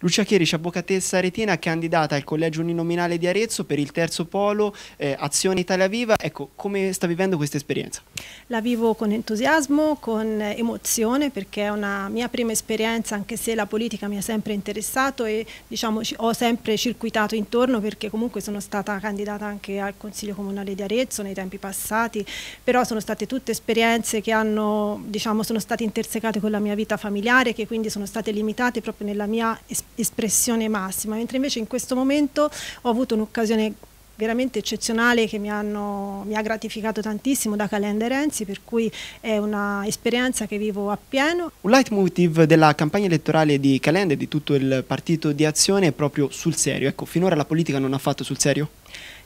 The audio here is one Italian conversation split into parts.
Lucia Chierici, avvocatessa aretina, candidata al collegio uninominale di Arezzo per il terzo polo, eh, Azione Italia Viva. Ecco, come sta vivendo questa esperienza? La vivo con entusiasmo, con emozione, perché è una mia prima esperienza, anche se la politica mi ha sempre interessato e diciamo, ho sempre circuitato intorno perché comunque sono stata candidata anche al Consiglio Comunale di Arezzo nei tempi passati, però sono state tutte esperienze che hanno, diciamo, sono state intersecate con la mia vita familiare, che quindi sono state limitate proprio nella mia esperienza espressione massima, mentre invece in questo momento ho avuto un'occasione veramente eccezionale che mi, hanno, mi, ha gratificato tantissimo da Calenda Renzi, per cui è un'esperienza che vivo appieno. Un leitmotiv della campagna elettorale di Calenda e di tutto il partito di azione è proprio sul serio. Ecco, finora la politica non ha fatto sul serio?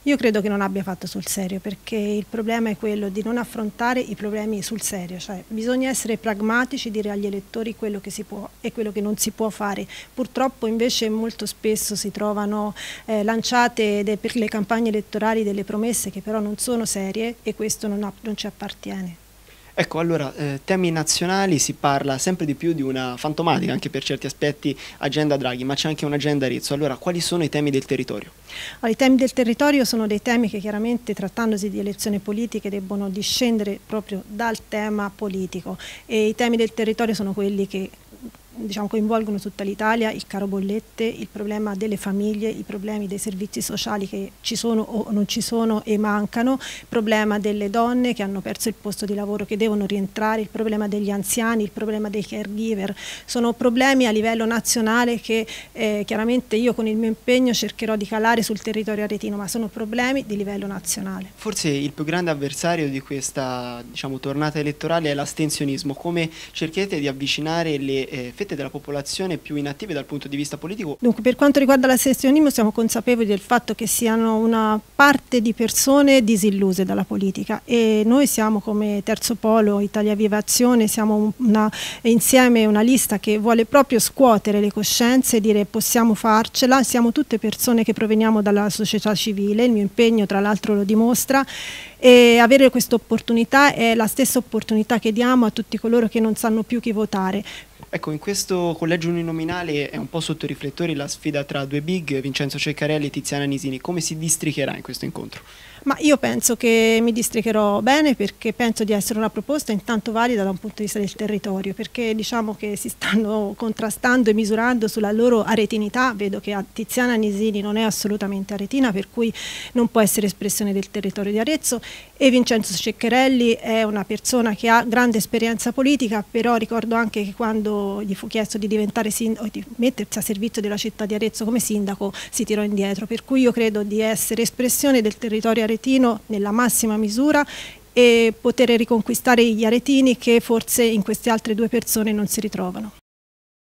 Io credo che non abbia fatto sul serio perché il problema è quello di non affrontare i problemi sul serio, cioè bisogna essere pragmatici, dire agli elettori quello che si può e quello che non si può fare. Purtroppo invece molto spesso si trovano eh, lanciate per le campagne elettorali delle promesse che però non sono serie e questo non, non ci appartiene. Ecco, allora, eh, temi nazionali si parla sempre di più di una fantomatica, mm-hmm. anche per certi aspetti, agenda Draghi, ma c'è anche un'agenda Rizzo. Allora, quali sono i temi del territorio? Allora, ah, I temi del territorio sono dei temi che chiaramente, trattandosi di elezioni politiche, debbono discendere proprio dal tema politico e i temi del territorio sono quelli che diciamo, coinvolgono tutta l'Italia, il caro bollette, il problema delle famiglie, i problemi dei servizi sociali che ci sono o non ci sono e mancano, il problema delle donne che hanno perso il posto di lavoro, che devono rientrare, il problema degli anziani, il problema dei caregiver. Sono problemi a livello nazionale che eh, chiaramente io con il mio impegno cercherò di calare sul territorio aretino, ma sono problemi di livello nazionale. Forse il più grande avversario di questa diciamo, tornata elettorale è l'astensionismo. Come cercherete di avvicinare le eh, fette della popolazione più inattive dal punto di vista politico. Dunque, per quanto riguarda l'assessionismo, siamo consapevoli del fatto che siano una parte di persone disilluse dalla politica e noi siamo come Terzo Polo, Italia Viva Azione, siamo una, insieme una lista che vuole proprio scuotere le coscienze e dire possiamo farcela, siamo tutte persone che proveniamo dalla società civile, il mio impegno tra l'altro lo dimostra e avere questa opportunità è la stessa opportunità che diamo a tutti coloro che non sanno più chi votare. Ecco, in questo collegio uninominale è un po' sotto i riflettori la sfida tra due big, Vincenzo Ceccarelli e Tiziana Nisini. Come si districherà in questo incontro? Ma io penso che mi districherò bene perché penso di essere una proposta intanto valida da un punto di vista del territorio, perché diciamo che si stanno contrastando e misurando sulla loro aretinità, vedo che Tiziana Nisini non è assolutamente aretina, per cui non può essere espressione del territorio di Arezzo e Vincenzo Ceccherelli è una persona che ha grande esperienza politica, però ricordo anche che quando gli fu chiesto di diventare sindaco, di mettersi a servizio della città di Arezzo come sindaco, si tirò indietro, per cui io credo di essere espressione del territorio arezzo aretino nella massima misura e poter riconquistare gli aretini che forse in queste altre due persone non si ritrovano.